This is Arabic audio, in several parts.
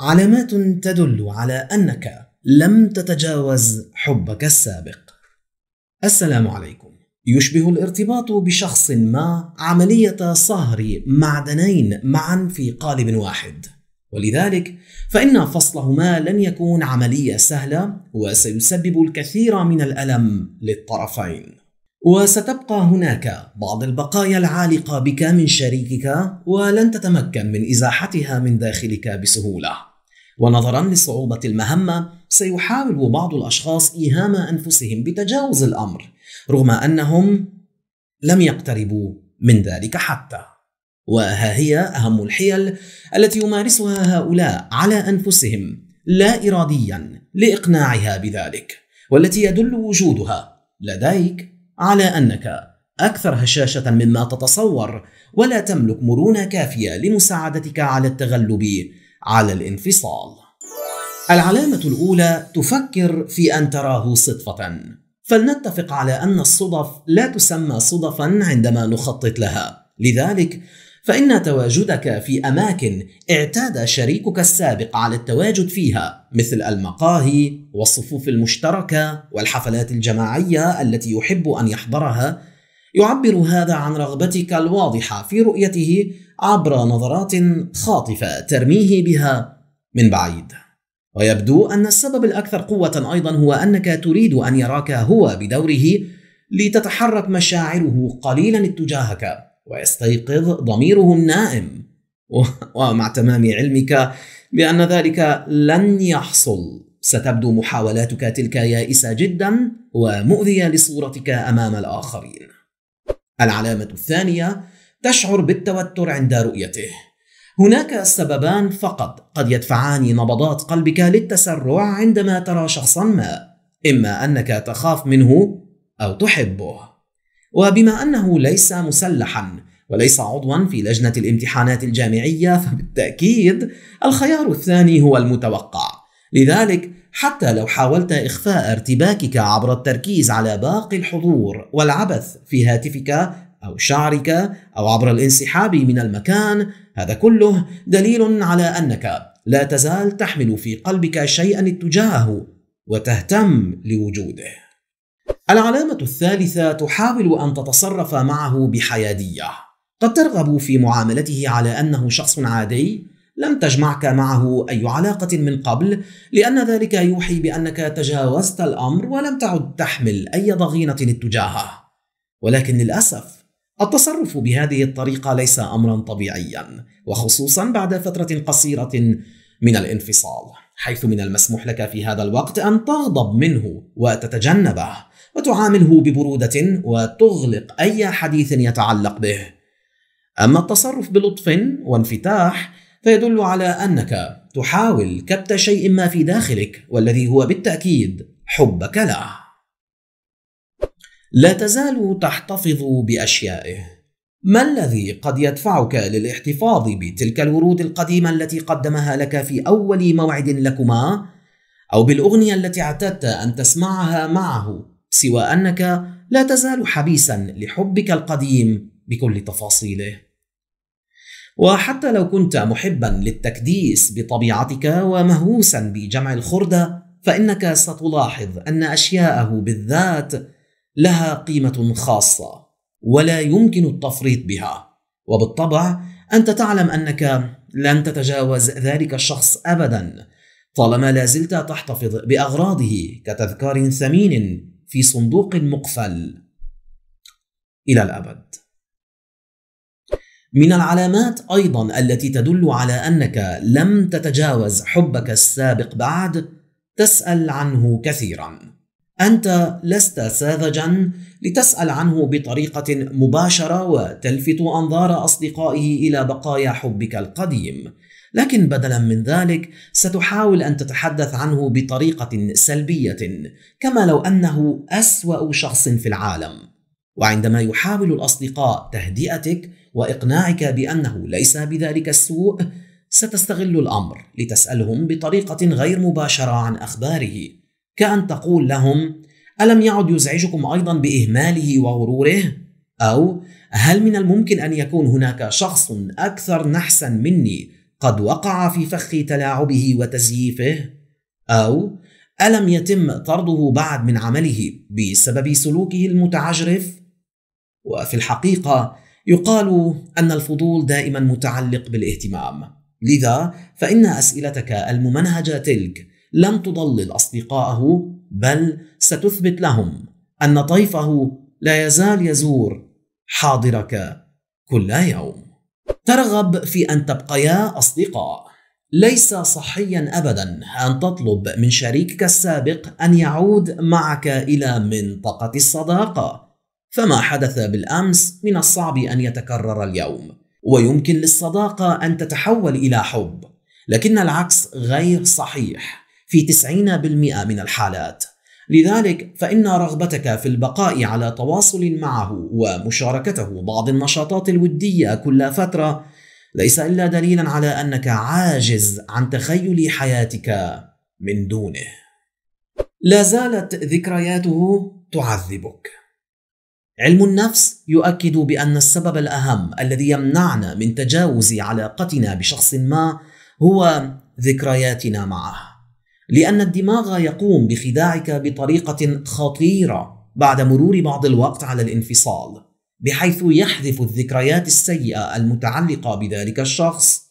علامات تدل على أنك لم تتجاوز حبك السابق. السلام عليكم. يشبه الارتباط بشخص ما عملية صهر معدنين معا في قالب واحد. ولذلك فإن فصلهما لن يكون عملية سهلة وسيسبب الكثير من الألم للطرفين. وستبقى هناك بعض البقايا العالقة بك من شريكك ولن تتمكن من إزاحتها من داخلك بسهولة. ونظرا لصعوبة المهمة سيحاول بعض الأشخاص إيهام أنفسهم بتجاوز الأمر رغم أنهم لم يقتربوا من ذلك حتى وها هي أهم الحيل التي يمارسها هؤلاء على أنفسهم لا إراديا لإقناعها بذلك والتي يدل وجودها لديك على أنك أكثر هشاشة مما تتصور ولا تملك مرونة كافية لمساعدتك على التغلب على الانفصال العلامة الأولى تفكر في أن تراه صدفة فلنتفق على أن الصدف لا تسمى صدفا عندما نخطط لها لذلك فإن تواجدك في أماكن اعتاد شريكك السابق على التواجد فيها مثل المقاهي والصفوف المشتركة والحفلات الجماعية التي يحب أن يحضرها يعبر هذا عن رغبتك الواضحة في رؤيته عبر نظرات خاطفة ترميه بها من بعيد. ويبدو أن السبب الأكثر قوة أيضا هو أنك تريد أن يراك هو بدوره لتتحرك مشاعره قليلا اتجاهك ويستيقظ ضميره النائم ومع تمام علمك بأن ذلك لن يحصل ستبدو محاولاتك تلك يائسة جدا ومؤذية لصورتك أمام الآخرين العلامة الثانية تشعر بالتوتر عند رؤيته هناك سببان فقط قد يدفعان نبضات قلبك للتسرع عندما ترى شخصا ما إما أنك تخاف منه أو تحبه وبما أنه ليس مسلحا وليس عضوا في لجنة الامتحانات الجامعية فبالتأكيد الخيار الثاني هو المتوقع لذلك حتى لو حاولت إخفاء ارتباكك عبر التركيز على باقي الحضور والعبث في هاتفك أو شعرك أو عبر الانسحاب من المكان هذا كله دليل على أنك لا تزال تحمل في قلبك شيئا اتجاهه وتهتم لوجوده. العلامة الثالثة تحاول أن تتصرف معه بحيادية. قد ترغب في معاملته على أنه شخص عادي لم تجمعك معه أي علاقة من قبل لأن ذلك يوحي بأنك تجاوزت الأمر ولم تعد تحمل أي ضغينة اتجاهه ولكن للأسف التصرف بهذه الطريقة ليس أمرا طبيعيا وخصوصا بعد فترة قصيرة من الانفصال حيث من المسموح لك في هذا الوقت أن تغضب منه وتتجنبه وتعامله ببرودة وتغلق أي حديث يتعلق به أما التصرف بلطف وانفتاح فيدل على أنك تحاول كبت شيء ما في داخلك والذي هو بالتأكيد حبك له. لا تزال تحتفظ بأشيائه. ما الذي قد يدفعك للاحتفاظ بتلك الورود القديمة التي قدمها لك في أول موعد لكما؟ أو بالأغنية التي اعتدت أن تسمعها معه سوى أنك لا تزال حبيسا لحبك القديم بكل تفاصيله وحتى لو كنت محبا للتكديس بطبيعتك ومهووسا بجمع الخردة فإنك ستلاحظ أن أشياءه بالذات لها قيمة خاصة ولا يمكن التفريط بها وبالطبع أنت تعلم أنك لن تتجاوز ذلك الشخص أبدا طالما لا زلت تحتفظ بأغراضه كتذكار ثمين في صندوق مقفل إلى الأبد من العلامات ايضا التي تدل على انك لم تتجاوز حبك السابق بعد تسال عنه كثيرا انت لست ساذجا لتسال عنه بطريقه مباشره وتلفت انظار اصدقائه الى بقايا حبك القديم لكن بدلا من ذلك ستحاول ان تتحدث عنه بطريقه سلبيه كما لو انه اسوا شخص في العالم وعندما يحاول الاصدقاء تهدئتك واقناعك بانه ليس بذلك السوء ستستغل الامر لتسالهم بطريقه غير مباشره عن اخباره كان تقول لهم الم يعد يزعجكم ايضا باهماله وغروره او هل من الممكن ان يكون هناك شخص اكثر نحسا مني قد وقع في فخ تلاعبه وتزييفه او الم يتم طرده بعد من عمله بسبب سلوكه المتعجرف وفي الحقيقه يقال أن الفضول دائما متعلق بالاهتمام لذا فإن أسئلتك الممنهجة تلك لن تضلل أصدقائه بل ستثبت لهم أن طيفه لا يزال يزور حاضرك كل يوم ترغب في أن تبقيا أصدقاء ليس صحيا ابدا ان تطلب من شريكك السابق ان يعود معك الى منطقه الصداقه فما حدث بالامس من الصعب ان يتكرر اليوم ويمكن للصداقه ان تتحول الى حب لكن العكس غير صحيح في 90% من الحالات لذلك فإن رغبتك في البقاء على تواصل معه ومشاركته بعض النشاطات الودية كل فترة ليس إلا دليلا على أنك عاجز عن تخيل حياتك من دونه. لا زالت ذكرياته تعذبك. علم النفس يؤكد بأن السبب الأهم الذي يمنعنا من تجاوز علاقتنا بشخص ما هو ذكرياتنا معه لأن الدماغ يقوم بخداعك بطريقة خطيرة بعد مرور بعض الوقت على الانفصال بحيث يحذف الذكريات السيئة المتعلقة بذلك الشخص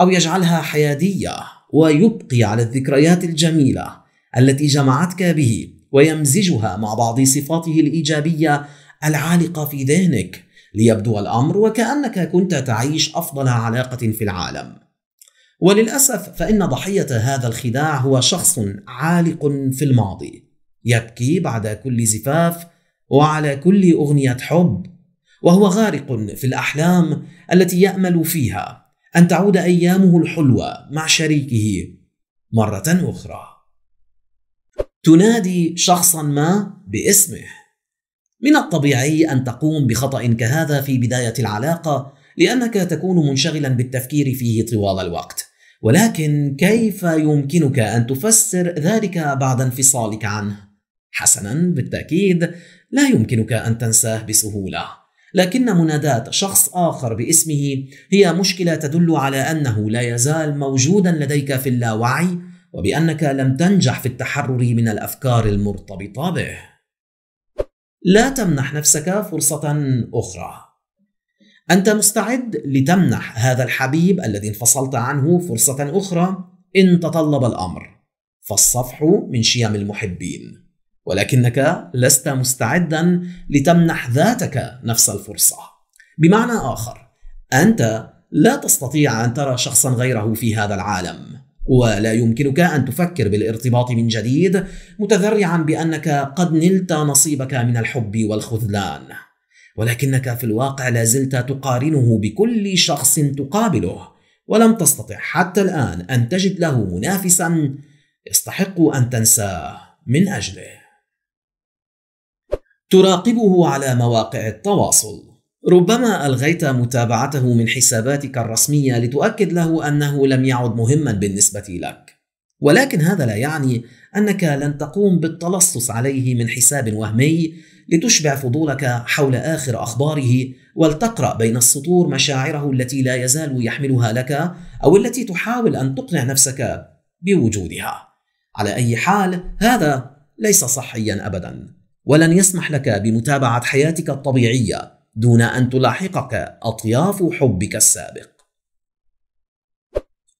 أو يجعلها حيادية ويبقي على الذكريات الجميلة التي جمعتك به ويمزجها مع بعض صفاته الإيجابية العالقة في ذهنك ليبدو الأمر وكأنك كنت تعيش أفضل علاقة في العالم وللأسف فإن ضحية هذا الخداع هو شخص عالق في الماضي يبكي بعد كل زفاف وعلى كل أغنية حب وهو غارق في الأحلام التي يأمل فيها أن تعود أيامه الحلوة مع شريكه مرة أخرى تنادي شخصا ما باسمه من الطبيعي ان تقوم بخطا كهذا في بدايه العلاقه لانك تكون منشغلا بالتفكير فيه طوال الوقت ولكن كيف يمكنك ان تفسر ذلك بعد انفصالك عنه حسنا بالتاكيد لا يمكنك ان تنساه بسهوله لكن مناداة شخص آخر باسمه هي مشكلة تدل على أنه لا يزال موجودا لديك في اللاوعي وبأنك لم تنجح في التحرر من الأفكار المرتبطة به لا تمنح نفسك فرصة أخرى. أنت مستعد لتمنح هذا الحبيب الذي انفصلت عنه فرصة أخرى إن تطلب الأمر، فالصفح من شيم المحبين، ولكنك لست مستعدا لتمنح ذاتك نفس الفرصة. بمعنى آخر، أنت لا تستطيع أن ترى شخصا غيره في هذا العالم، ولا يمكنك ان تفكر بالارتباط من جديد متذرعا بانك قد نلت نصيبك من الحب والخذلان ولكنك في الواقع لا زلت تقارنه بكل شخص تقابله ولم تستطع حتى الان ان تجد له منافسا يستحق ان تنساه من اجله تراقبه على مواقع التواصل ربما ألغيت متابعته من حساباتك الرسمية لتؤكد له أنه لم يعد مهما بالنسبة لك ولكن هذا لا يعني أنك لن تقوم بالتلصص عليه من حساب وهمي لتشبع فضولك حول آخر أخباره ولتقرأ بين السطور مشاعره التي لا يزال يحملها لك أو التي تحاول أن تقنع نفسك بوجودها على أي حال هذا ليس صحيا أبدا ولن يسمح لك بمتابعة حياتك الطبيعية دون أن تلاحقك أطياف حبك السابق.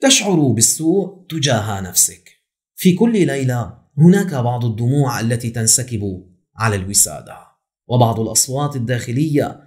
تشعر بالسوء تجاه نفسك. في كل ليلة هناك بعض الدموع التي تنسكب على الوسادة، وبعض الأصوات الداخلية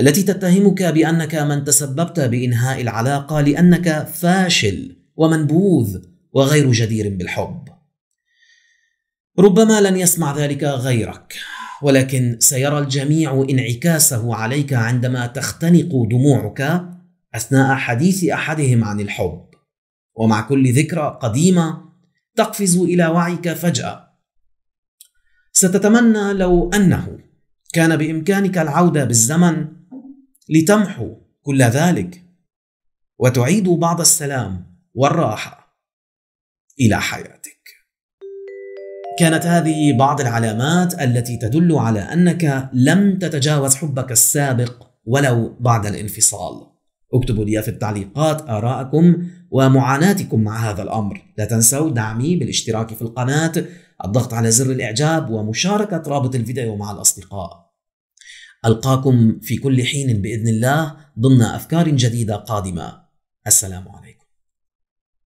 التي تتهمك بأنك من تسببت بإنهاء العلاقة لأنك فاشل ومنبوذ وغير جدير بالحب. ربما لن يسمع ذلك غيرك ولكن سيرى الجميع انعكاسه عليك عندما تختنق دموعك اثناء حديث احدهم عن الحب ومع كل ذكرى قديمه تقفز الى وعيك فجاه ستتمنى لو انه كان بامكانك العوده بالزمن لتمحو كل ذلك وتعيد بعض السلام والراحه الى حياتك كانت هذه بعض العلامات التي تدل على انك لم تتجاوز حبك السابق ولو بعد الانفصال. اكتبوا لي في التعليقات آراءكم ومعاناتكم مع هذا الأمر لا تنسوا دعمي بالاشتراك في القناة الضغط على زر الإعجاب ومشاركة رابط الفيديو مع الأصدقاء ألقاكم في كل حين بإذن الله ضمن أفكار جديدة قادمة السلام عليكم